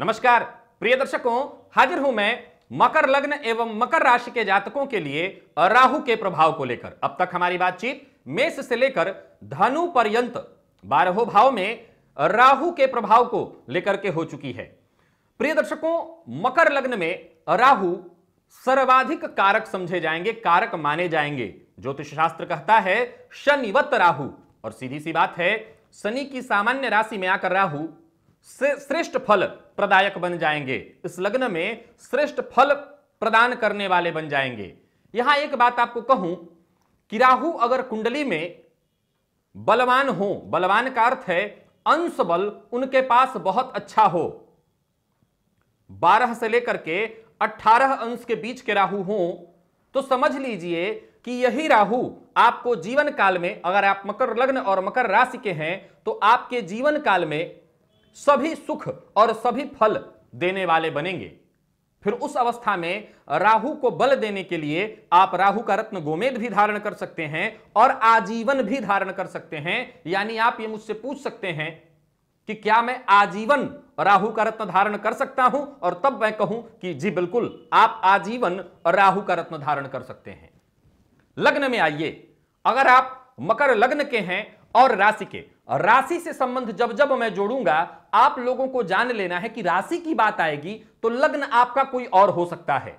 नमस्कार प्रिय दर्शकों हाजिर हूं मैं मकर लग्न एवं मकर राशि के जातकों के लिए राहु के प्रभाव को लेकर अब तक हमारी बातचीत मेष से लेकर धनु पर्यंत बारहों भाव में राहु के प्रभाव को लेकर के हो चुकी है प्रिय दर्शकों मकर लग्न में राहु सर्वाधिक कारक समझे जाएंगे कारक माने जाएंगे ज्योतिष शास्त्र कहता है शनिवत राहु और सीधी सी बात है शनि की सामान्य राशि में आकर राहु श्रेष्ठ फल प्रदायक बन जाएंगे इस लग्न में श्रेष्ठ फल प्रदान करने वाले बन जाएंगे यहां एक बात आपको कहूं कि राहु अगर कुंडली में बलवान हो बलवान का अर्थ है अंश बल उनके पास बहुत अच्छा हो बारह से लेकर के अठारह अंश के बीच के राहु हो तो समझ लीजिए कि यही राहु आपको जीवन काल में अगर आप मकर लग्न और मकर राशि के हैं तो आपके जीवन काल में सभी सुख और सभी फल देने वाले बनेंगे फिर उस अवस्था में राहु को बल देने के लिए आप राहु का रत्न गोमेद भी धारण कर सकते हैं और आजीवन भी धारण कर सकते हैं यानी आप ये मुझसे पूछ सकते हैं कि क्या मैं आजीवन राहु का रत्न धारण कर सकता हूं और तब मैं कहूं कि जी बिल्कुल आप आजीवन राहु का रत्न धारण कर सकते हैं लग्न में आइए अगर आप मकर लग्न के हैं और राशि के राशि से संबंध जब जब मैं जोड़ूंगा आप लोगों को जान लेना है कि राशि की बात आएगी तो लग्न आपका कोई और हो सकता है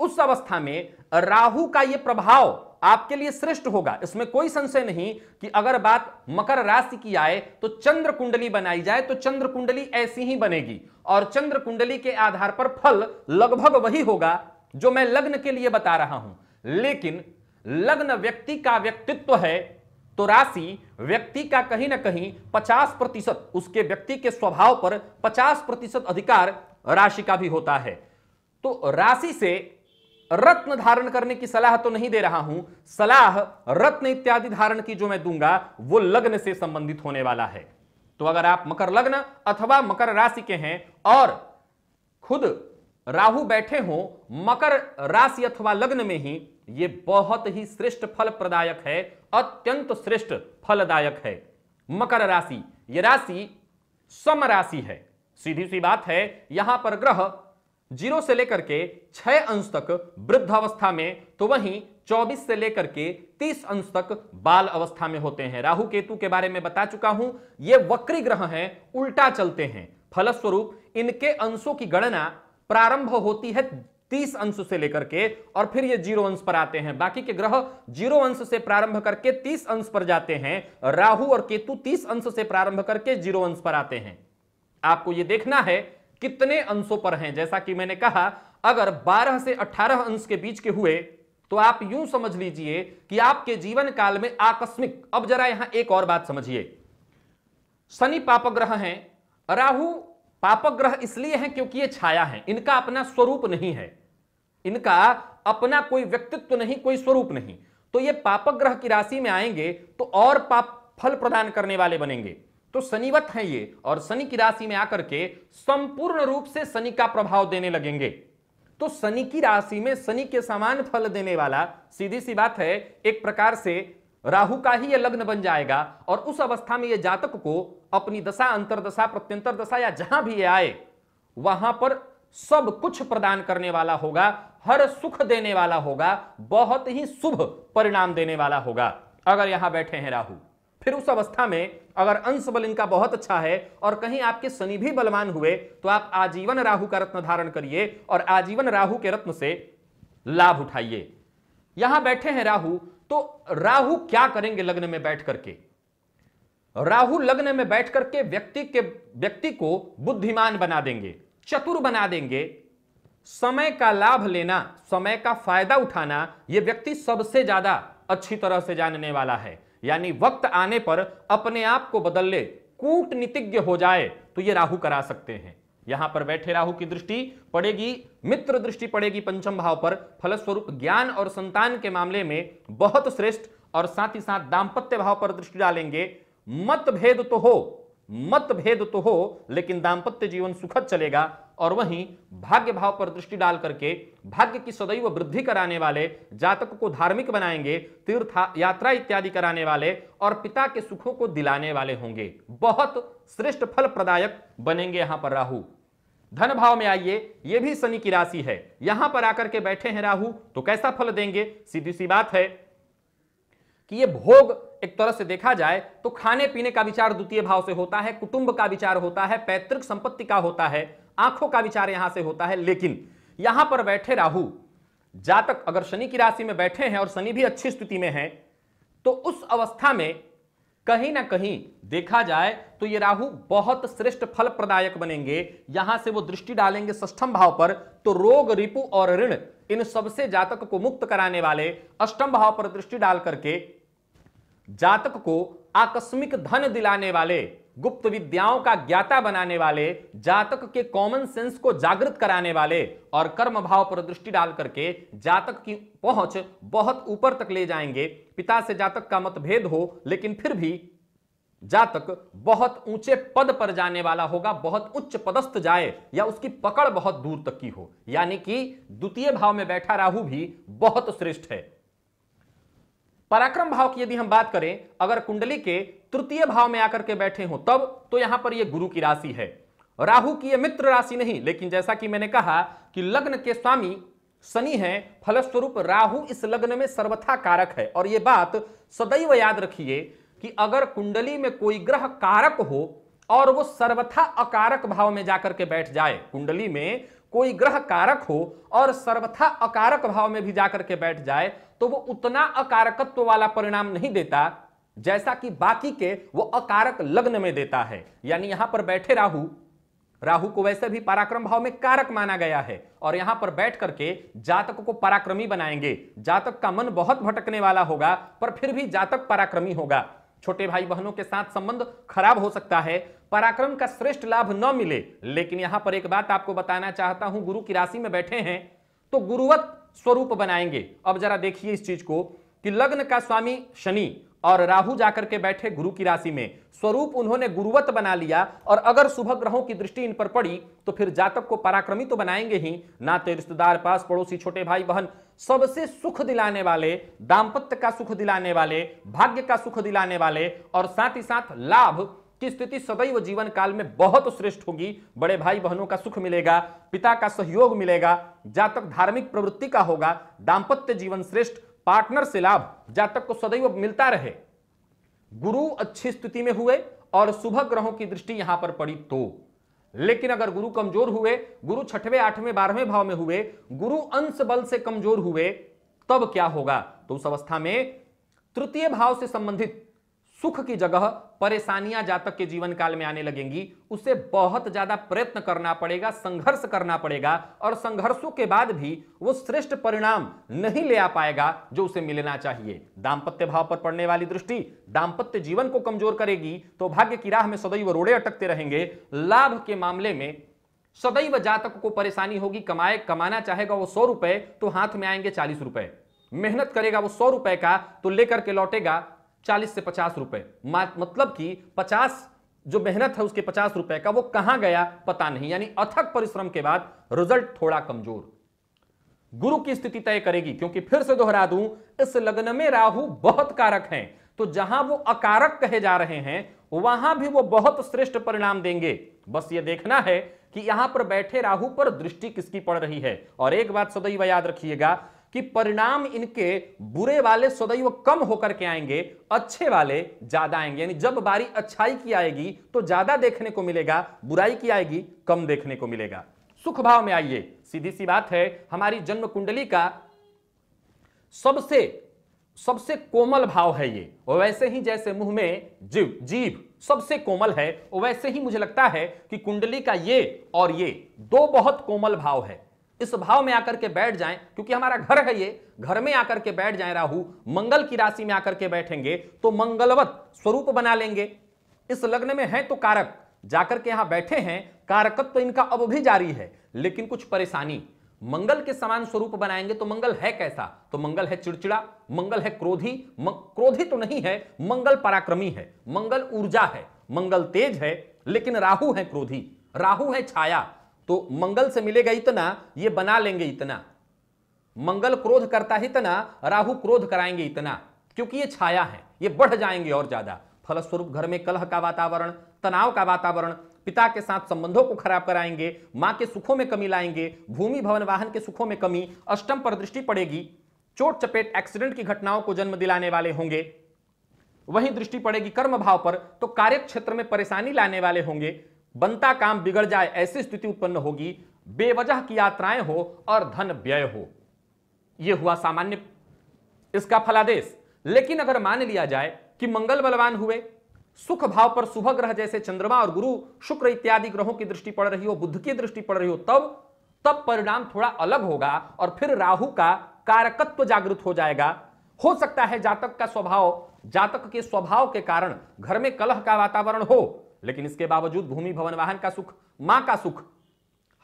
उस अवस्था में राहु का यह प्रभाव आपके लिए श्रेष्ठ होगा इसमें कोई संशय नहीं कि अगर बात मकर राशि की आए तो चंद्र कुंडली बनाई जाए तो चंद्र कुंडली ऐसी ही बनेगी और चंद्र कुंडली के आधार पर फल लगभग वही होगा जो मैं लग्न के लिए बता रहा हूं लेकिन लग्न व्यक्ति का व्यक्तित्व है तो राशि व्यक्ति का कहीं ना कहीं 50 प्रतिशत उसके व्यक्ति के स्वभाव पर 50 प्रतिशत अधिकार राशि का भी होता है तो राशि से रत्न धारण करने की सलाह तो नहीं दे रहा हूं सलाह रत्न इत्यादि धारण की जो मैं दूंगा वो लग्न से संबंधित होने वाला है तो अगर आप मकर लग्न अथवा मकर राशि के हैं और खुद राहु बैठे हो मकर राशि अथवा लग्न में ही ये बहुत ही श्रेष्ठ फल प्रदायक है अत्यंत श्रेष्ठ फलदायक है मकर राशि ये राशि सम राशि है सीधी सी बात है यहां पर ग्रह जीरो से लेकर के छह अंश तक वृद्ध अवस्था में तो वहीं चौबीस से लेकर के तीस अंश तक बाल अवस्था में होते हैं राहु केतु के बारे में बता चुका हूं ये वक्री ग्रह हैं उल्टा चलते हैं फलस्वरूप इनके अंशों की गणना प्रारंभ होती है तीस अंश से लेकर के और फिर ये जीरो अंश पर आते हैं बाकी के ग्रह जीरो अंश से प्रारंभ करके तीस अंश पर जाते हैं राहु और केतु तीस अंश से प्रारंभ करके जीरो अंश पर आते हैं आपको ये देखना है कितने अंशों पर हैं जैसा कि मैंने कहा अगर 12 से 18 अंश के बीच के हुए तो आप यूं समझ लीजिए कि आपके जीवन काल में आकस्मिक अब जरा यहां एक और बात समझिए शनि पापग्रह है हैं राहु पापग्रह ग्रह इसलिए हैं क्योंकि ये छाया हैं इनका अपना स्वरूप नहीं है इनका अपना कोई व्यक्तित्व नहीं कोई स्वरूप नहीं तो ये पापक ग्रह की राशि में आएंगे तो और पाप फल प्रदान करने वाले बनेंगे तो शनिवत हैं ये और शनि की राशि में आकर के संपूर्ण रूप से शनि का प्रभाव देने लगेंगे तो शनि की राशि में शनि के समान फल देने वाला सीधी सी बात है एक प्रकार से राहु का ही यह लग्न बन जाएगा और उस अवस्था में यह जातक को अपनी दशा अंतरदशा प्रत्यंतर दशा या जहां भी ये आए वहां पर सब कुछ प्रदान करने वाला होगा हर सुख देने वाला होगा बहुत ही शुभ परिणाम देने वाला होगा अगर यहां बैठे हैं राहु फिर उस अवस्था में अगर अंश बल इनका बहुत अच्छा है और कहीं आपके शनि भी बलवान हुए तो आप आजीवन राहु का रत्न धारण करिए और आजीवन राहु के रत्न से लाभ उठाइए यहां बैठे हैं राहु तो राहु क्या करेंगे लग्न में बैठ करके राहु लग्न में बैठ करके व्यक्ति के व्यक्ति को बुद्धिमान बना देंगे चतुर बना देंगे समय का लाभ लेना समय का फायदा उठाना यह व्यक्ति सबसे ज्यादा अच्छी तरह से जानने वाला है यानी वक्त आने पर अपने आप को बदल ले कूटनीतिज्ञ हो जाए तो ये राहु करा सकते हैं यहां पर बैठे राहु की दृष्टि पड़ेगी मित्र दृष्टि पड़ेगी पंचम भाव पर फलस्वरूप ज्ञान और संतान के मामले में बहुत श्रेष्ठ और साथ ही साथ दाम्पत्य भाव पर दृष्टि डालेंगे मतभेद तो हो मतभेद तो हो लेकिन दाम्पत्य जीवन सुखद चलेगा और वहीं भाग्य भाव पर दृष्टि डाल करके भाग्य की सदैव वृद्धि कराने वाले जातक को धार्मिक बनाएंगे तीर्थ यात्रा इत्यादि कराने वाले और पिता के सुखों को दिलाने वाले होंगे बहुत श्रेष्ठ फल प्रदायक बनेंगे यहां पर राहु धन भाव में आइए ये भी शनि की राशि है यहां पर आकर के बैठे हैं राहु तो कैसा फल देंगे सीधी सी बात है कि ये भोग एक तरह से देखा जाए तो खाने पीने का विचार द्वितीय भाव से होता है कुटुंब का विचार होता है पैतृक संपत्ति का होता है आंखों का विचार यहां से होता है लेकिन यहां पर बैठे राहु जातक अगर शनि की राशि में बैठे हैं और शनि भी अच्छी स्थिति में है तो उस अवस्था में कहीं ना कहीं देखा जाए तो ये राहु बहुत श्रेष्ठ फल प्रदायक बनेंगे यहां से वो दृष्टि डालेंगे सष्टम भाव पर तो रोग रिपु और ऋण इन सबसे जातक को मुक्त कराने वाले अष्टम भाव पर दृष्टि डाल करके जातक को आकस्मिक धन दिलाने वाले गुप्त विद्याओं का ज्ञाता बनाने वाले जातक के कॉमन सेंस को जागृत कराने वाले और कर्म भाव पर दृष्टि डाल करके जातक की पहुंच बहुत ऊपर तक ले जाएंगे पिता से जातक का मतभेद हो लेकिन फिर भी जातक बहुत ऊंचे पद पर जाने वाला होगा बहुत उच्च पदस्थ जाए या उसकी पकड़ बहुत दूर तक की हो यानी कि द्वितीय भाव में बैठा राहु भी बहुत श्रेष्ठ है पराक्रम भाव की यदि हम बात करें अगर कुंडली के तृतीय भाव में आकर के बैठे हो तब तो यहां पर यह गुरु की राशि है राहु की यह मित्र राशि नहीं लेकिन जैसा कि मैंने कहा कि लग्न के स्वामी शनि है फलस्वरूप राहु इस लग्न में सर्वथा कारक है और यह बात सदैव याद रखिए कि अगर कुंडली में कोई ग्रह कारक हो और वो सर्वथा अकारक भाव में जाकर के बैठ जाए कुंडली में कोई ग्रह कारक हो और सर्वथा अकारक भाव में भी जाकर के बैठ जाए तो वो उतना अकारकत्व वाला परिणाम नहीं देता जैसा कि बाकी के वो अकारक लग्न में देता है यानी यहां पर बैठे राहु राहु को वैसे भी पराक्रम भाव में कारक माना गया है और यहां पर बैठ करके जातक को पराक्रमी बनाएंगे जातक का मन बहुत भटकने वाला होगा पर फिर भी जातक पराक्रमी होगा छोटे भाई बहनों के साथ संबंध खराब हो सकता है पराक्रम का श्रेष्ठ लाभ न मिले लेकिन यहां पर एक बात आपको बताना चाहता हूं गुरु की राशि में बैठे हैं तो गुरुवत स्वरूप बनाएंगे अब जरा देखिए इस चीज को कि लग्न का स्वामी शनि और राहु जाकर के बैठे गुरु की राशि में स्वरूप उन्होंने गुरुवत बना लिया और अगर शुभ ग्रहों की दृष्टि इन पर पड़ी तो फिर जातक को पराक्रमी तो बनाएंगे ही ना तो रिश्तेदार पास पड़ोसी छोटे भाई बहन सबसे सुख दिलाने वाले दाम्पत्य का सुख दिलाने वाले भाग्य का सुख दिलाने वाले और साथ ही साथ लाभ की स्थिति सदैव जीवन काल में बहुत श्रेष्ठ होगी बड़े भाई बहनों का सुख मिलेगा पिता का सहयोग मिलेगा जातक धार्मिक प्रवृत्ति का होगा दाम्पत्य जीवन श्रेष्ठ पार्टनर से लाभ जातक को सदैव मिलता रहे गुरु अच्छी स्थिति में हुए और शुभ ग्रहों की दृष्टि यहां पर पड़ी तो लेकिन अगर गुरु कमजोर हुए गुरु छठवें आठवें बारहवें भाव में हुए गुरु अंश बल से कमजोर हुए तब क्या होगा तो उस अवस्था में तृतीय भाव से संबंधित सुख की जगह परेशानियां जातक के जीवन काल में आने लगेंगी उसे बहुत ज्यादा प्रयत्न करना पड़ेगा संघर्ष करना पड़ेगा और संघर्षों के बाद भी वो श्रेष्ठ परिणाम नहीं ले आ पाएगा जो उसे मिलना चाहिए दाम्पत्य भाव पर पड़ने वाली दृष्टि दाम्पत्य जीवन को कमजोर करेगी तो भाग्य की राह में सदैव रोड़े अटकते रहेंगे लाभ के मामले में सदैव जातक को परेशानी होगी कमाए कमाना चाहेगा वो सौ रुपए तो हाथ में आएंगे चालीस रुपए मेहनत करेगा वो सौ रुपए का तो लेकर के लौटेगा चालीस से पचास रुपए मतलब कि पचास जो मेहनत है उसके पचास रुपए का वो कहां गया पता नहीं यानी अथक परिश्रम के बाद रिजल्ट थोड़ा कमजोर गुरु की स्थिति तय करेगी क्योंकि फिर से दोहरा दूं इस लग्न में राहु बहुत कारक हैं तो जहां वो अकारक कहे जा रहे हैं वहां भी वो बहुत श्रेष्ठ परिणाम देंगे बस ये देखना है कि यहां पर बैठे राहु पर दृष्टि किसकी पड़ रही है और एक बात सदैव याद रखिएगा कि परिणाम इनके बुरे वाले सदैव कम होकर के आएंगे अच्छे वाले ज्यादा आएंगे यानी जब बारी अच्छाई की आएगी तो ज्यादा देखने को मिलेगा बुराई की आएगी कम देखने को मिलेगा सुख भाव में आइए सीधी सी बात है हमारी जन्म कुंडली का सबसे सबसे कोमल भाव है ये और वैसे ही जैसे मुंह में जीव जीव सबसे कोमल है और वैसे ही मुझे लगता है कि कुंडली का ये और ये दो बहुत कोमल भाव है इस भाव में आकर के बैठ जाएं क्योंकि हमारा घर है ये घर में आकर के बैठ जाएं राहु मंगल की राशि में आकर के बैठेंगे तो मंगलवत स्वरूप बना लेंगे इस लग्न में है तो कारक जाकर के यहां बैठे हैं कारकत्व तो इनका अब भी जारी है लेकिन कुछ परेशानी मंगल के समान स्वरूप बनाएंगे तो मंगल है कैसा तो मंगल है चिड़चिड़ा मंगल है क्रोधी क्रोधी तो नहीं है मंगल पराक्रमी है मंगल ऊर्जा है मंगल तेज है लेकिन राहु है क्रोधी राहु है छाया तो मंगल से मिलेगा इतना ये बना लेंगे इतना मंगल क्रोध करता है इतना राहु क्रोध कराएंगे इतना क्योंकि ये छाया है ये बढ़ जाएंगे और ज्यादा फलस्वरूप घर में कलह का वातावरण तनाव का वातावरण पिता के साथ संबंधों को खराब कराएंगे मां के सुखों में कमी लाएंगे भूमि भवन वाहन के सुखों में कमी अष्टम पर दृष्टि पड़ेगी चोट चपेट एक्सीडेंट की घटनाओं को जन्म दिलाने वाले होंगे वहीं दृष्टि पड़ेगी कर्म भाव पर तो कार्य क्षेत्र में परेशानी लाने वाले होंगे बनता काम बिगड़ जाए ऐसी स्थिति उत्पन्न होगी बेवजह की यात्राएं हो और धन व्यय हो यह हुआ सामान्य इसका फलादेश लेकिन अगर मान लिया जाए कि मंगल बलवान हुए सुख भाव पर शुभ ग्रह जैसे चंद्रमा और गुरु शुक्र इत्यादि ग्रहों की दृष्टि पड़ रही हो बुद्ध की दृष्टि पड़ रही हो तब तब परिणाम थोड़ा अलग होगा और फिर राहु का कारकत्व जागृत हो जाएगा हो सकता है जातक का स्वभाव जातक के स्वभाव के कारण घर में कलह का वातावरण हो लेकिन इसके बावजूद भूमि भवन वाहन का सुख मां का सुख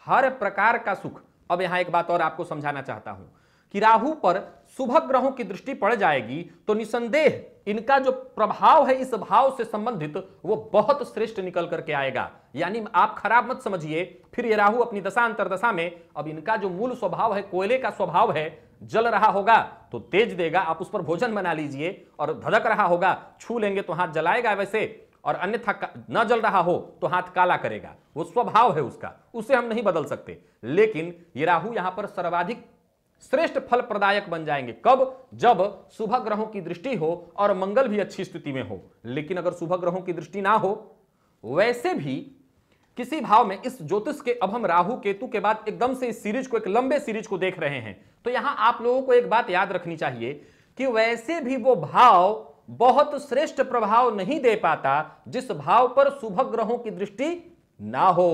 हर प्रकार का सुख अब यहां एक बात और आपको समझाना चाहता हूं कि राहु पर शुभ ग्रहों की दृष्टि पड़ जाएगी तो निसंदेह इनका जो प्रभाव है इस भाव से संबंधित वो बहुत श्रेष्ठ निकल करके आएगा यानी आप खराब मत समझिए फिर ये राहु अपनी दशा अंतरदशा में अब इनका जो मूल स्वभाव है कोयले का स्वभाव है जल रहा होगा तो तेज देगा आप उस पर भोजन बना लीजिए और धधक रहा होगा छू लेंगे तो हाथ जलाएगा वैसे और अन्यथा न जल रहा हो तो हाथ काला करेगा वो स्वभाव है उसका उसे हम नहीं बदल सकते लेकिन ये राहु यहां पर सर्वाधिक श्रेष्ठ फल प्रदायक बन जाएंगे कब जब शुभ ग्रहों की दृष्टि हो और मंगल भी अच्छी स्थिति में हो लेकिन अगर शुभ ग्रहों की दृष्टि ना हो वैसे भी किसी भाव में इस ज्योतिष के अब हम राहु केतु के बाद एकदम से इस सीरीज को एक लंबे सीरीज को देख रहे हैं तो यहां आप लोगों को एक बात याद रखनी चाहिए कि वैसे भी वो भाव बहुत श्रेष्ठ प्रभाव नहीं दे पाता जिस भाव पर शुभ ग्रहों की दृष्टि ना हो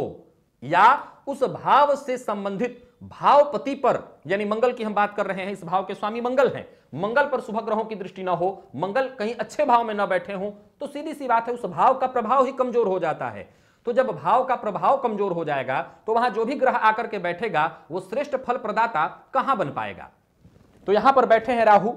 या उस भाव से संबंधित भावपति पर यानी मंगल की हम बात कर रहे हैं इस भाव के स्वामी मंगल हैं मंगल पर शुभ ग्रहों की दृष्टि ना हो मंगल कहीं अच्छे भाव में ना बैठे हों तो सीधी सी बात है उस भाव का प्रभाव ही कमजोर हो जाता है तो जब भाव का प्रभाव कमजोर हो जाएगा तो वहां जो भी ग्रह आकर के बैठेगा वो श्रेष्ठ फल प्रदाता कहां बन पाएगा तो यहां पर बैठे हैं राहु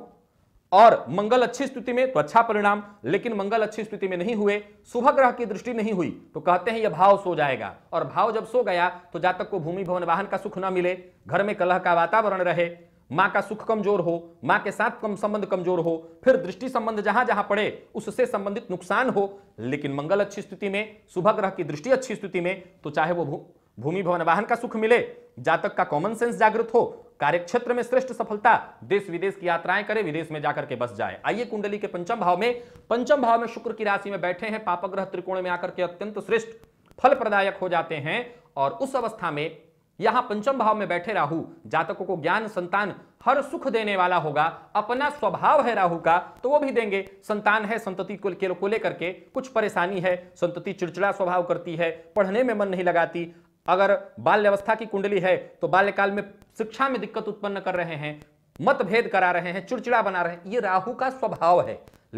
और मंगल अच्छी स्थिति में तो अच्छा परिणाम लेकिन मंगल अच्छी स्थिति में नहीं हुए शुभ ग्रह की दृष्टि नहीं हुई तो कहते हैं यह भाव सो जाएगा और भाव जब सो गया तो जातक को भूमि भवन वाहन का सुख न मिले घर में कलह का वातावरण रहे माँ का सुख कमजोर हो माँ के साथ कम संबंध कमजोर हो फिर दृष्टि संबंध जहां जहां पड़े उससे संबंधित नुकसान हो लेकिन मंगल अच्छी स्थिति में शुभ ग्रह की दृष्टि अच्छी स्थिति में तो चाहे वो भूमि भवन वाहन का सुख मिले जातक का कॉमन सेंस जागृत हो कार्यक्षेत्र में श्रेष्ठ सफलता देश विदेश की यात्राएं करें विदेश में जाकर के बस जाए आइए कुंडली के पंचम भाव में पंचम भाव में शुक्र की राशि में बैठे हैं पापग्रह त्रिकोण में आकर के अत्यंत श्रेष्ठ फल प्रदायक हो जाते हैं और उस अवस्था में यहां पंचम भाव में बैठे राहु जातकों को ज्ञान संतान हर सुख देने वाला होगा अपना स्वभाव है राहु का तो वो भी देंगे संतान है संतति को लेकर के कुछ परेशानी है संतति चिड़चिड़ा स्वभाव करती है पढ़ने में मन नहीं लगाती अगर बाल्यवस्था की कुंडली है तो बाल्यकाल में शिक्षा में दिक्कत उत्पन्न कर रहे हैं मतभेद करा रहे हैं चुड़चिड़ा बना रहे हैं ये राहु का स्वभाव है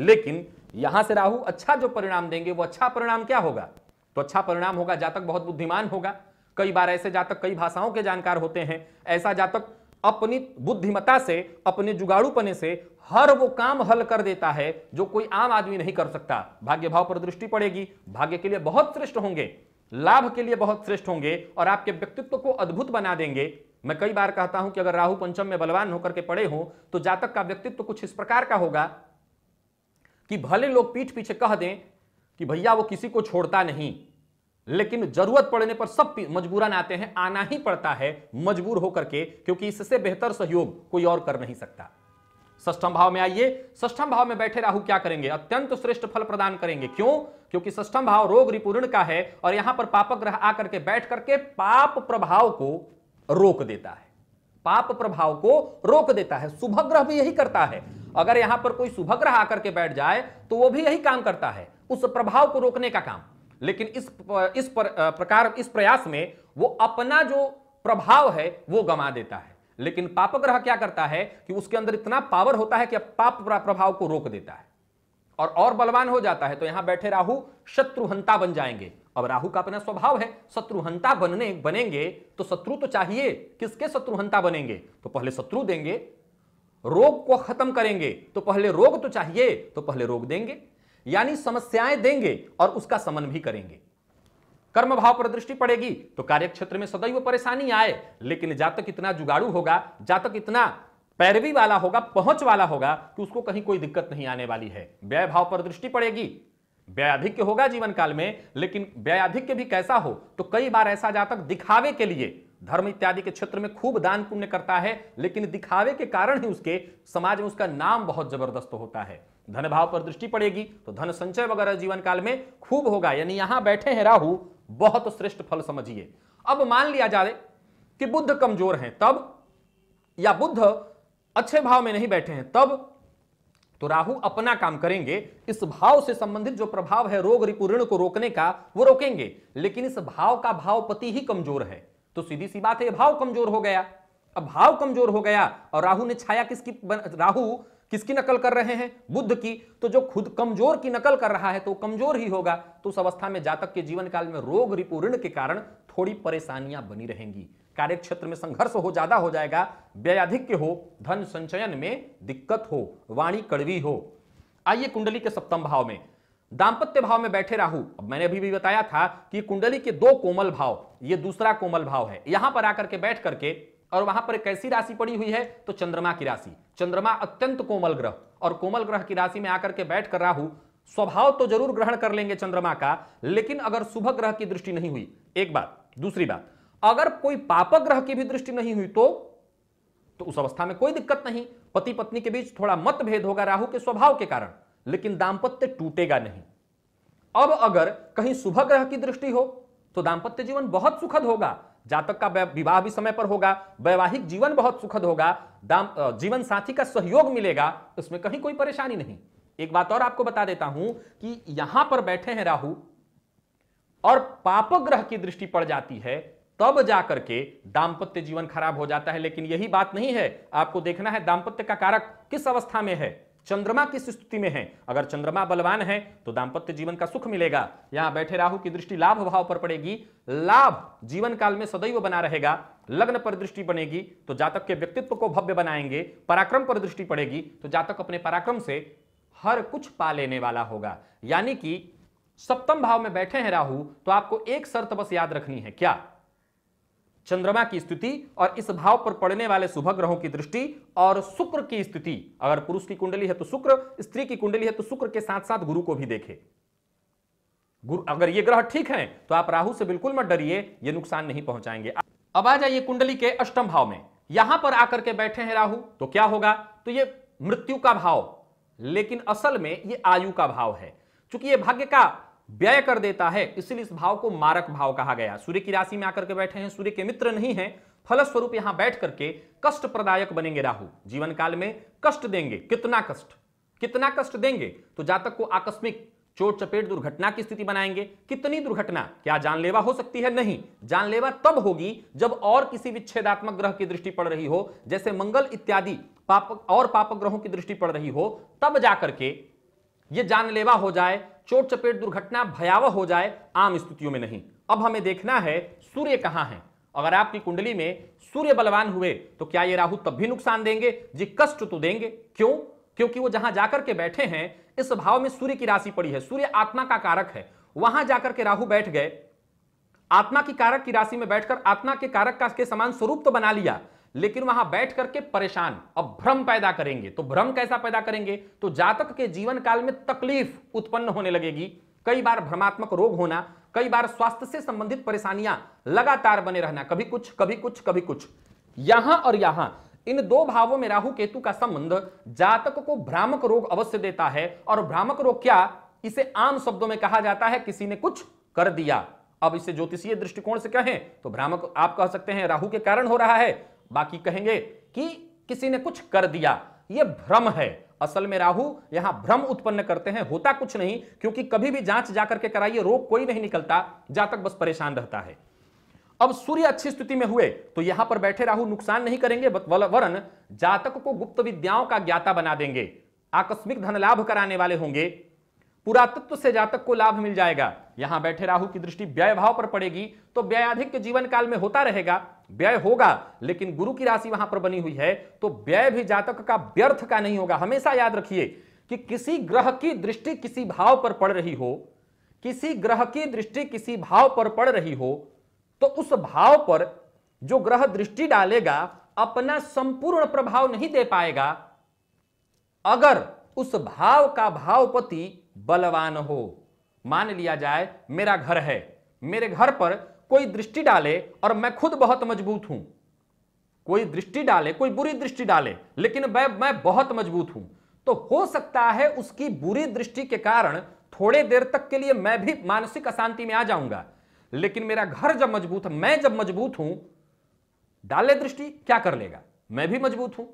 लेकिन यहां से राहु अच्छा जो परिणाम देंगे वो अच्छा परिणाम क्या होगा तो अच्छा परिणाम होगा जातक बहुत बुद्धिमान होगा कई बार ऐसे जातक कई भाषाओं के जानकार होते हैं ऐसा जातक अपनी बुद्धिमता से अपने जुगाड़ूपने से हर वो काम हल कर देता है जो कोई आम आदमी नहीं कर सकता भाग्य भाव पर दृष्टि पड़ेगी भाग्य के लिए बहुत श्रेष्ठ होंगे लाभ के लिए बहुत श्रेष्ठ होंगे और आपके व्यक्तित्व को अद्भुत बना देंगे मैं कई बार कहता हूं कि अगर राहु पंचम में बलवान होकर के पड़े हों तो जातक का व्यक्तित्व तो कुछ इस प्रकार का होगा कि भले लोग पीठ पीछे कह दें कि भैया वो किसी को छोड़ता नहीं लेकिन जरूरत पड़ने पर सब मजबूरन आते हैं आना ही पड़ता है मजबूर होकर के क्योंकि इससे बेहतर सहयोग कोई और कर नहीं सकता सष्टम भाव में आइए सष्टम भाव में बैठे राहु क्या करेंगे अत्यंत श्रेष्ठ फल प्रदान करेंगे क्यों क्योंकि सष्टम भाव रोग रिपूर्ण का है और यहां पर पापक ग्रह आकर के बैठ करके पाप प्रभाव को रोक देता है पाप प्रभाव को रोक देता है शुभ ग्रह भी यही करता है अगर यहां पर कोई शुभ ग्रह आकर के बैठ जाए तो वो भी यही काम करता है उस प्रभाव को रोकने का काम लेकिन इस इस पर, प्रकार इस प्रयास में वो अपना जो प्रभाव है वो गमा देता है लेकिन पाप ग्रह क्या करता है कि उसके अंदर इतना पावर होता है कि पाप प्रभाव को रोक देता है और और बलवान हो जाता है तो यहां बैठे राहु शत्रुहंता बन जाएंगे अब राहु का अपना स्वभाव है शत्रुहंता बनने बनेंगे तो शत्रु तो चाहिए किसके शत्रुहंता बनेंगे तो पहले शत्रु देंगे रोग को खत्म करेंगे तो पहले रोग तो चाहिए तो पहले रोग देंगे यानी समस्याएं देंगे और उसका समन भी करेंगे कर्म भाव पर दृष्टि पड़ेगी तो कार्य क्षेत्र में सदैव परेशानी आए लेकिन जब तक इतना जुगाड़ू होगा जब तक इतना पैरवी वाला होगा पहुंच वाला होगा कि उसको कहीं कोई दिक्कत नहीं आने वाली है व्यय भाव पर दृष्टि पड़ेगी व्ययाधिक्य होगा जीवन काल में लेकिन व्ययाधिक्य भी कैसा हो तो कई बार ऐसा जातक दिखावे के लिए धर्म इत्यादि के क्षेत्र में खूब दान पुण्य करता है लेकिन दिखावे के कारण ही उसके समाज में उसका नाम बहुत जबरदस्त होता है धन भाव पर दृष्टि पड़ेगी तो धन संचय वगैरह जीवन काल में खूब होगा यानी यहां बैठे हैं राहु बहुत श्रेष्ठ फल समझिए अब मान लिया जाए कि बुद्ध कमजोर हैं तब या बुद्ध अच्छे भाव में नहीं बैठे हैं तब तो राहु अपना काम करेंगे इस भाव से संबंधित जो प्रभाव है रोग रिपु ऋण को रोकने का वो रोकेंगे लेकिन इस भाव का भावपति ही कमजोर है तो सीधी सी बात है भाव कमजोर हो गया अब भाव कमजोर हो गया और राहु ने छाया किसकी बन, राहु किसकी नकल कर रहे हैं बुद्ध की तो जो खुद कमजोर की नकल कर रहा है तो कमजोर ही होगा तो उस अवस्था में जातक के जीवन काल में रोग रिपूर्ण के कारण थोड़ी परेशानियां बनी रहेंगी कार्य क्षेत्र में संघर्ष हो ज्यादा हो जाएगा व्ययाधिक्य हो धन संचयन में दिक्कत हो वाणी कड़वी हो आइए कुंडली के सप्तम भाव में दाम्पत्य भाव में बैठे राहु अब मैंने अभी भी बताया था कि कुंडली के दो कोमल भाव ये दूसरा कोमल भाव है यहां पर आकर के बैठ करके और वहां पर कैसी राशि पड़ी हुई है तो चंद्रमा की राशि चंद्रमा अत्यंत कोमल ग्रह और कोमल ग्रह की राशि में आकर के बैठ कर राहु स्वभाव तो जरूर ग्रहण कर लेंगे चंद्रमा का लेकिन अगर शुभ ग्रह की दृष्टि नहीं हुई एक बात दूसरी बात अगर कोई पाप ग्रह की भी दृष्टि नहीं हुई तो तो उस अवस्था में कोई दिक्कत नहीं पति पत्नी के बीच थोड़ा मतभेद होगा राहु के स्वभाव के कारण लेकिन दाम्पत्य टूटेगा नहीं अब अगर कहीं शुभ ग्रह की दृष्टि हो तो दाम्पत्य जीवन बहुत सुखद होगा जातक का विवाह भी समय पर होगा वैवाहिक जीवन बहुत सुखद होगा दाम जीवन साथी का सहयोग मिलेगा उसमें कहीं कोई परेशानी नहीं एक बात और आपको बता देता हूं कि यहां पर बैठे हैं राहु और पाप ग्रह की दृष्टि पड़ जाती है तब जाकर के दाम्पत्य जीवन खराब हो जाता है लेकिन यही बात नहीं है आपको देखना है दाम्पत्य का कारक किस अवस्था में है चंद्रमा किस स्थिति में है अगर चंद्रमा बलवान है तो दाम्पत्य जीवन का सुख मिलेगा यहां बैठे राहु की दृष्टि लाभ भाव पर पड़ेगी लाभ जीवन काल में सदैव बना रहेगा लग्न पर दृष्टि बनेगी तो जातक के व्यक्तित्व को भव्य बनाएंगे पराक्रम पर दृष्टि पड़ेगी तो जातक अपने पराक्रम से हर कुछ पा लेने वाला होगा यानी कि सप्तम भाव में बैठे हैं राहु तो आपको एक शर्त बस याद रखनी है क्या चंद्रमा की स्थिति और इस भाव पर पड़ने वाले शुभ ग्रहों की दृष्टि और शुक्र की स्थिति अगर पुरुष की कुंडली है तो शुक्र स्त्री की कुंडली है तो शुक्र के साथ साथ गुरु को भी देखे गुरु अगर ये ग्रह ठीक हैं तो आप राहु से बिल्कुल मत डरिए ये नुकसान नहीं पहुंचाएंगे अब आ जाइए कुंडली के अष्टम भाव में यहां पर आकर के बैठे हैं राहु तो क्या होगा तो ये मृत्यु का भाव लेकिन असल में ये आयु का भाव है चूंकि ये भाग्य का व्यय कर देता है इसलिए इस भाव को मारक भाव कहा गया सूर्य की राशि में आकर के बैठे हैं सूर्य के मित्र नहीं है फलस्वरूप यहां बैठ करके कष्ट प्रदायक बनेंगे राहु जीवन काल में कष्ट देंगे कितना कष्ट कितना कष्ट देंगे तो जातक को आकस्मिक चोट चपेट दुर्घटना की स्थिति बनाएंगे कितनी दुर्घटना क्या जानलेवा हो सकती है नहीं जानलेवा तब होगी जब और किसी विच्छेदात्मक ग्रह की दृष्टि पड़ रही हो जैसे मंगल इत्यादि पाप और पाप ग्रहों की दृष्टि पड़ रही हो तब जाकर के ये जानलेवा हो जाए चोट चपेट दुर्घटना भयावह हो जाए आम स्थितियों में नहीं अब हमें देखना है सूर्य कहाँ है अगर आपकी कुंडली में सूर्य बलवान हुए तो क्या ये राहु तब भी नुकसान देंगे जी कष्ट तो देंगे क्यों क्योंकि वो जहां जाकर के बैठे हैं इस भाव में सूर्य की राशि पड़ी है सूर्य आत्मा का कारक है वहां जाकर के राहु बैठ गए आत्मा की कारक की राशि में बैठकर आत्मा के कारक का के समान स्वरूप तो बना लिया लेकिन वहां बैठ करके परेशान अब भ्रम पैदा करेंगे तो भ्रम कैसा पैदा करेंगे तो जातक के जीवन काल में तकलीफ उत्पन्न होने लगेगी कई बार भ्रमात्मक रोग होना कई बार स्वास्थ्य से संबंधित परेशानियां लगातार बने रहना कभी कुछ कभी कुछ कभी कुछ यहां और यहां इन दो भावों में राहु केतु का संबंध जातक को भ्रामक रोग अवश्य देता है और भ्रामक रोग क्या इसे आम शब्दों में कहा जाता है किसी ने कुछ कर दिया अब इसे ज्योतिषीय दृष्टिकोण से कहें तो भ्रामक आप कह सकते हैं राहु के कारण हो रहा है बाकी कहेंगे कि किसी ने कुछ कर दिया यह भ्रम है असल में राहु यहां भ्रम उत्पन्न करते हैं होता कुछ नहीं क्योंकि कभी भी जांच जाकर के कराइए रोग कोई नहीं निकलता जातक बस परेशान रहता है अब सूर्य अच्छी स्थिति में हुए तो यहां पर बैठे राहु नुकसान नहीं करेंगे वरन जातक को गुप्त विद्याओं का ज्ञाता बना देंगे आकस्मिक धन लाभ कराने वाले होंगे पुरातत्व से जातक को लाभ मिल जाएगा यहां बैठे राहु की दृष्टि व्यय भाव पर पड़ेगी तो व्ययाधिक जीवन काल में होता रहेगा व्यय होगा लेकिन गुरु की राशि वहां पर बनी हुई है तो व्यय भी जातक का व्यर्थ का नहीं होगा हमेशा याद रखिए कि किसी ग्रह की दृष्टि किसी भाव पर पड़ रही हो किसी ग्रह की दृष्टि किसी भाव पर पड़ रही हो तो उस भाव पर जो ग्रह दृष्टि डालेगा अपना संपूर्ण प्रभाव नहीं दे पाएगा अगर उस भाव का भावपति बलवान हो मान लिया जाए मेरा घर है मेरे घर पर कोई दृष्टि डाले और मैं खुद बहुत मजबूत हूं कोई दृष्टि डाले कोई बुरी दृष्टि डाले लेकिन मैं मैं बहुत मजबूत हूं तो हो सकता है उसकी बुरी दृष्टि के कारण थोड़े देर तक के लिए मैं भी मानसिक अशांति में आ जाऊंगा लेकिन मेरा घर जब मजबूत है मैं जब मजबूत हूं डाले दृष्टि क्या कर लेगा मैं भी मजबूत हूं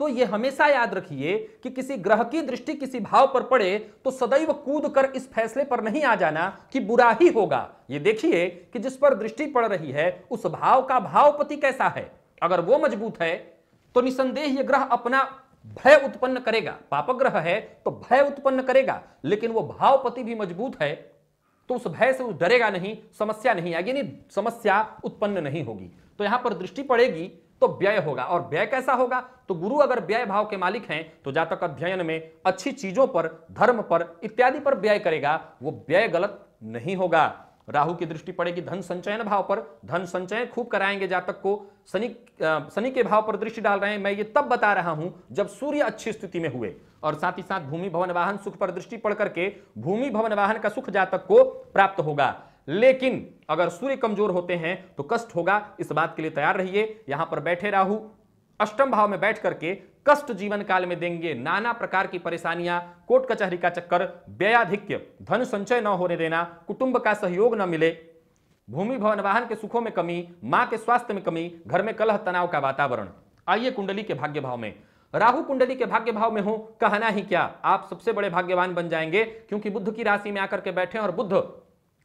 तो ये हमेशा याद रखिए कि किसी ग्रह की दृष्टि किसी भाव पर पड़े तो सदैव कूद कर इस फैसले पर नहीं आ जाना कि बुरा ही होगा ये देखिए कि जिस पर दृष्टि पड़ रही है उस भाव का भावपति कैसा है अगर वो मजबूत है तो निसंदेह ये ग्रह अपना भय उत्पन्न करेगा पापक ग्रह है तो भय उत्पन्न करेगा लेकिन वो भावपति भी मजबूत है तो उस भय से उस डरेगा नहीं समस्या नहीं आएगी नहीं समस्या उत्पन्न नहीं होगी तो यहां पर दृष्टि पड़ेगी तो व्यय होगा और व्यय कैसा होगा तो गुरु अगर व्यय भाव के मालिक हैं तो जातक अध्ययन में अच्छी चीजों पर धर्म पर इत्यादि पर व्यय करेगा वो व्यय गलत नहीं होगा राहु की दृष्टि पड़ेगी धन संचयन भाव पर धन संचयन खूब कराएंगे जातक को शनि शनि के भाव पर दृष्टि डाल रहे हैं मैं ये तब बता रहा हूं जब सूर्य अच्छी स्थिति में हुए और साथ ही साथ भूमि भवन वाहन सुख पर दृष्टि पड़ करके भूमि भवन वाहन का सुख जातक को प्राप्त होगा लेकिन अगर सूर्य कमजोर होते हैं तो कष्ट होगा इस बात के लिए तैयार रहिए यहां पर बैठे राहु अष्टम भाव में बैठ करके कष्ट जीवन काल में देंगे नाना प्रकार की परेशानियां कोर्ट कचहरी का चक्कर व्ययाधिक्य धन संचय न होने देना कुटुंब का सहयोग न मिले भूमि भवन वाहन के सुखों में कमी मां के स्वास्थ्य में कमी घर में कलह तनाव का वातावरण आइए कुंडली के भाग्य भाव में राहु कुंडली के भाग्य भाव में हो कहना ही क्या आप सबसे बड़े भाग्यवान बन जाएंगे क्योंकि बुद्ध की राशि में आकर के बैठे और बुद्ध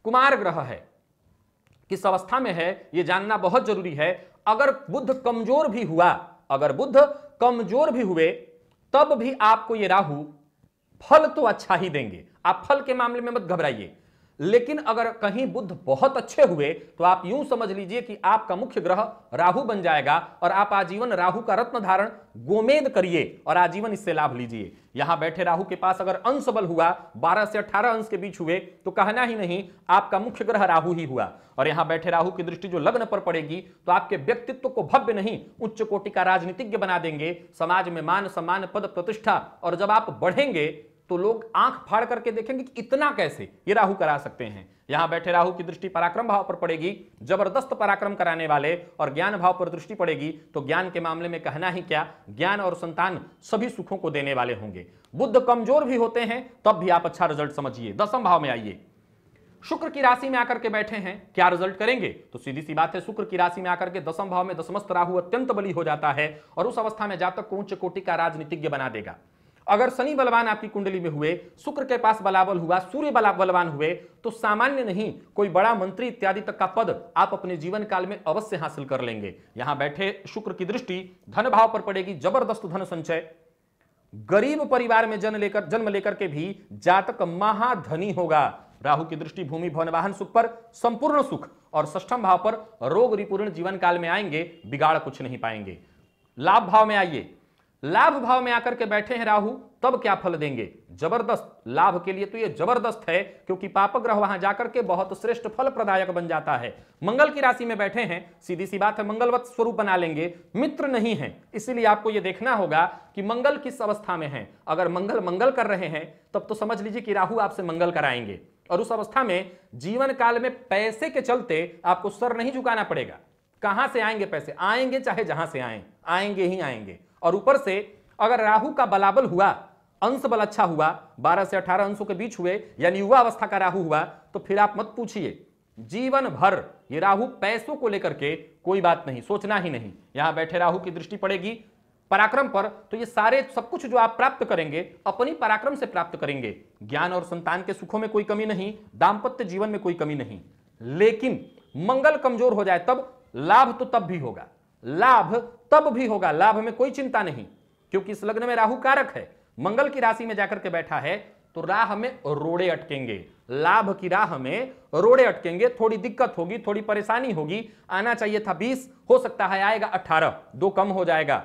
कुमार ग्रह है किस अवस्था में है यह जानना बहुत जरूरी है अगर बुद्ध कमजोर भी हुआ अगर बुद्ध कमजोर भी हुए तब भी आपको यह राहु फल तो अच्छा ही देंगे आप फल के मामले में मत घबराइए लेकिन अगर कहीं बुद्ध बहुत अच्छे हुए तो आप यूं समझ लीजिए कि आपका मुख्य ग्रह राहु बन जाएगा और आप आजीवन राहु का रत्न धारण गोमेद करिए और आजीवन इससे लाभ लीजिए यहां बैठे राहु के पास अगर अंश बल हुआ 12 से 18 अंश के बीच हुए तो कहना ही नहीं आपका मुख्य ग्रह राहु ही हुआ और यहां बैठे राहु की दृष्टि जो लग्न पर पड़ेगी तो आपके व्यक्तित्व को भव्य नहीं उच्च कोटि का राजनीतिज्ञ बना देंगे समाज में मान सम्मान पद प्रतिष्ठा और जब आप बढ़ेंगे तो लोग आंख फाड़ करके देखेंगे कि इतना कैसे ये राहु करा सकते हैं यहां बैठे राहु की दृष्टि पराक्रम भाव पर पड़ेगी जबरदस्त पराक्रम कराने वाले और ज्ञान भाव पर दृष्टि पड़ेगी तो ज्ञान के मामले में कहना ही क्या ज्ञान और संतान सभी सुखों को देने वाले होंगे बुद्ध कमजोर भी होते हैं तब भी आप अच्छा रिजल्ट समझिए दसम भाव में आइए शुक्र की राशि में आकर के बैठे हैं क्या रिजल्ट करेंगे तो सीधी सी बात है शुक्र की राशि में आकर के दसम भाव में दसमस्त राहु अत्यंत बली हो जाता है और उस अवस्था में जातक को उच्च कोटि का राजनीतिज्ञ बना देगा अगर शनि बलवान आपकी कुंडली में हुए शुक्र के पास बलाबल हुआ सूर्य बलवान हुए तो सामान्य नहीं कोई बड़ा मंत्री इत्यादि तक का पद आप अपने जीवन काल में अवश्य हासिल कर लेंगे यहां बैठे शुक्र की दृष्टि धन भाव पर पड़ेगी जबरदस्त धन संचय गरीब परिवार में जन्म लेकर जन्म लेकर के भी जातक महाधनी होगा राहु की दृष्टि भूमि भवन वाहन सुख पर संपूर्ण सुख और सष्टम भाव पर रोग रिपूर्ण जीवन काल में आएंगे बिगाड़ कुछ नहीं पाएंगे लाभ भाव में आइए लाभ भाव में आकर के बैठे हैं राहु तब क्या फल देंगे जबरदस्त लाभ के लिए तो ये जबरदस्त है क्योंकि पाप ग्रह वहां जाकर के बहुत श्रेष्ठ फल प्रदायक बन जाता है मंगल की राशि में बैठे हैं सीधी सी बात है मंगलवत स्वरूप बना लेंगे मित्र नहीं है इसीलिए आपको ये देखना होगा कि मंगल किस अवस्था में है अगर मंगल मंगल कर रहे हैं तब तो समझ लीजिए कि राहु आपसे मंगल कराएंगे और उस अवस्था में जीवन काल में पैसे के चलते आपको सर नहीं झुकाना पड़ेगा कहां से आएंगे पैसे आएंगे चाहे जहां से आए आएंगे ही आएंगे और ऊपर से अगर राहु का बलाबल हुआ अंश बल अच्छा हुआ 12 से 18 अंशों के बीच हुए यानी युवा अवस्था का राहु हुआ तो फिर आप मत पूछिए जीवन भर ये राहु पैसों को लेकर के कोई बात नहीं सोचना ही नहीं यहां बैठे राहु की दृष्टि पड़ेगी पराक्रम पर तो ये सारे सब कुछ जो आप प्राप्त करेंगे अपनी पराक्रम से प्राप्त करेंगे ज्ञान और संतान के सुखों में कोई कमी नहीं दाम्पत्य जीवन में कोई कमी नहीं लेकिन मंगल कमजोर हो जाए तब लाभ तो तब भी होगा लाभ तब भी होगा लाभ में कोई चिंता नहीं क्योंकि इस लग्न में राहु कारक है मंगल की राशि में जाकर के बैठा है तो राह में रोड़े अटकेंगे लाभ की राह में रोड़े अटकेंगे थोड़ी दिक्कत होगी थोड़ी परेशानी होगी आना चाहिए था बीस हो सकता है आएगा अट्ठारह दो कम हो जाएगा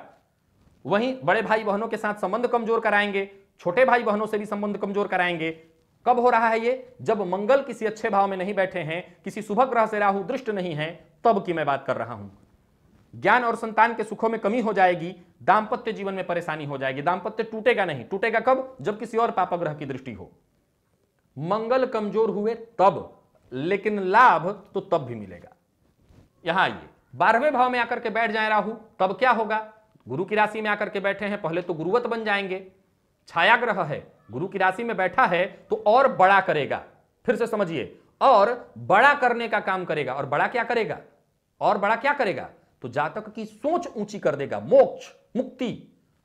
वहीं बड़े भाई बहनों के साथ संबंध कमजोर कराएंगे छोटे भाई बहनों से भी संबंध कमजोर कराएंगे कब हो रहा है ये जब मंगल किसी अच्छे भाव में नहीं बैठे हैं किसी शुभ ग्रह से राहु दृष्ट नहीं है तब की मैं बात कर रहा हूं ज्ञान और संतान के सुखों में कमी हो जाएगी दाम्पत्य जीवन में परेशानी हो जाएगी दाम्पत्य टूटेगा नहीं टूटेगा कब जब किसी और पापग्रह की दृष्टि हो मंगल कमजोर हुए तब लेकिन लाभ तो तब भी मिलेगा यहां आइए बारहवें भाव में आकर के बैठ जाए राहु तब क्या होगा गुरु की राशि में आकर के बैठे हैं पहले तो गुरुवत बन जाएंगे छाया ग्रह है गुरु की राशि में बैठा है तो और बड़ा करेगा फिर से समझिए और बड़ा करने का काम करेगा और बड़ा क्या करेगा और बड़ा क्या करेगा तो जातक की सोच ऊंची कर देगा मोक्ष मुक्ति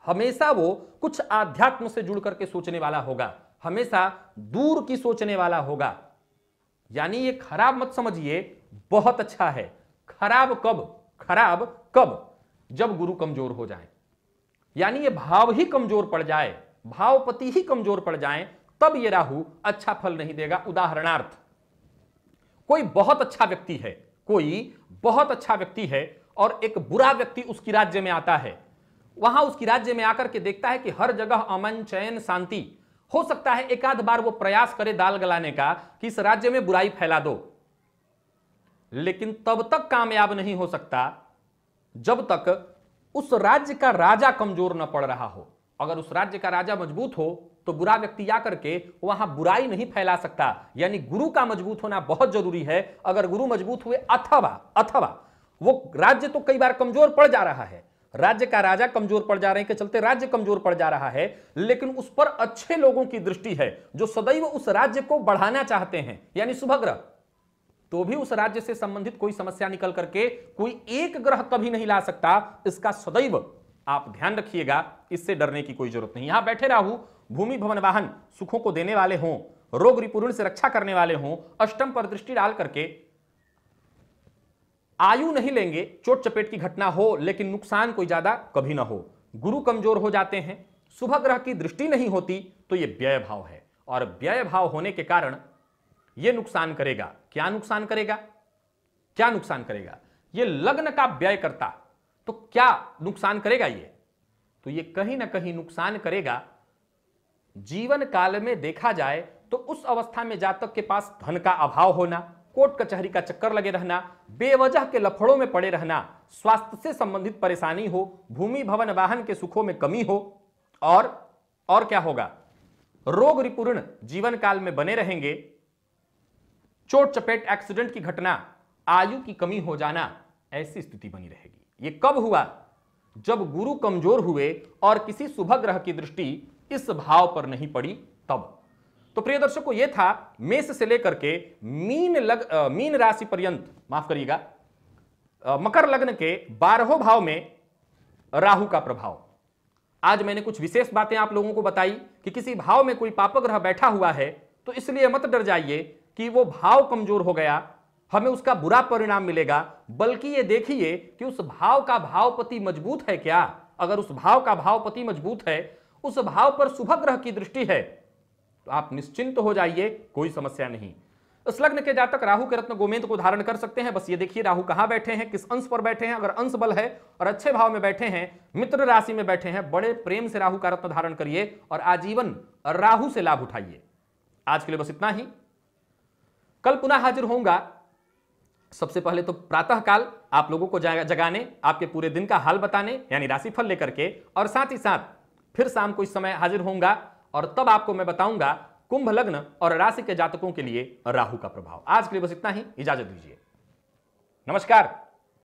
हमेशा वो कुछ आध्यात्म से जुड़ करके सोचने वाला होगा हमेशा दूर की सोचने वाला होगा यानी ये खराब मत समझिए बहुत अच्छा है खराब कब खराब कब जब गुरु कमजोर हो जाए यानी ये भाव ही कमजोर पड़ जाए भावपति ही कमजोर पड़ जाए तब ये राहु अच्छा फल नहीं देगा उदाहरणार्थ कोई बहुत अच्छा व्यक्ति है कोई बहुत अच्छा व्यक्ति है और एक बुरा व्यक्ति उसकी राज्य में आता है वहां उसकी राज्य में आकर के देखता है कि हर जगह अमन चयन शांति हो सकता है एक आध बार वो प्रयास करे दाल गलाने का कि इस राज्य में बुराई फैला दो लेकिन तब तक कामयाब नहीं हो सकता जब तक उस राज्य का राजा कमजोर न पड़ रहा हो अगर उस राज्य का राजा मजबूत हो तो बुरा व्यक्ति आकर के वहां बुराई नहीं फैला सकता यानी गुरु का मजबूत होना बहुत जरूरी है अगर गुरु मजबूत हुए अथवा अथवा वो राज्य तो कई बार कमजोर पड़ जा रहा है राज्य का राजा कमजोर पड़ जा रहे हैं के चलते राज्य कमजोर पड़ जा रहा है लेकिन उस पर अच्छे लोगों की दृष्टि है जो सदैव उस राज्य को बढ़ाना चाहते हैं यानी सुभग्रह तो भी उस राज्य से संबंधित कोई समस्या निकल करके कोई एक ग्रह कभी नहीं ला सकता इसका सदैव आप ध्यान रखिएगा इससे डरने की कोई जरूरत नहीं यहां बैठे राहु भूमि भवन वाहन सुखों को देने वाले हों रोग रिपूर्ण से रक्षा करने वाले हों अष्टम पर दृष्टि डाल करके आयु नहीं लेंगे चोट चपेट की घटना हो लेकिन नुकसान कोई ज्यादा कभी ना हो गुरु कमजोर हो जाते हैं शुभ ग्रह की दृष्टि नहीं होती तो यह व्यय भाव है और व्यय भाव होने के कारण यह नुकसान करेगा क्या नुकसान करेगा क्या नुकसान करेगा यह लग्न का व्यय करता तो क्या नुकसान करेगा यह तो यह कहीं ना कहीं नुकसान करेगा जीवन काल में देखा जाए तो उस अवस्था में जातक के पास धन का अभाव होना कोर्ट कचहरी का चक्कर लगे रहना बेवजह के लफड़ों में पड़े रहना स्वास्थ्य से संबंधित परेशानी हो भूमि भवन वाहन के सुखों में कमी हो और और क्या होगा रोग रिपूर्ण जीवन काल में बने रहेंगे चोट चपेट एक्सीडेंट की घटना आयु की कमी हो जाना ऐसी स्थिति बनी रहेगी ये कब हुआ जब गुरु कमजोर हुए और किसी शुभ ग्रह की दृष्टि इस भाव पर नहीं पड़ी तब तो प्रिय दर्शकों ये था मेष से लेकर के मीन लग आ, मीन राशि पर्यंत माफ करिएगा मकर लग्न के बारहों भाव में राहु का प्रभाव आज मैंने कुछ विशेष बातें आप लोगों को बताई कि किसी भाव में कोई पापग्रह बैठा हुआ है तो इसलिए मत डर जाइए कि वो भाव कमजोर हो गया हमें उसका बुरा परिणाम मिलेगा बल्कि ये देखिए कि उस भाव का भावपति मजबूत है क्या अगर उस भाव का भावपति मजबूत है उस भाव पर शुभ ग्रह की दृष्टि है तो आप निश्चिंत तो हो जाइए कोई समस्या नहीं इस लग्न के जातक राहु के रत्न गोमेंद को धारण कर सकते हैं बस ये देखिए राहु कहां बैठे हैं किस अंश पर बैठे हैं अगर अंश बल है और अच्छे भाव में बैठे हैं मित्र राशि में बैठे हैं बड़े प्रेम से राहु का रत्न धारण करिए और आजीवन राहु से लाभ उठाइए आज के लिए बस इतना ही कल पुनः हाजिर होऊंगा सबसे पहले तो प्रातःकाल आप लोगों को जगाने आपके पूरे दिन का हाल बताने यानी राशिफल लेकर के और साथ ही साथ फिर शाम को इस समय हाजिर होऊंगा और तब आपको मैं बताऊंगा कुंभ लग्न और राशि के जातकों के लिए राहु का प्रभाव आज के लिए बस इतना ही इजाजत दीजिए नमस्कार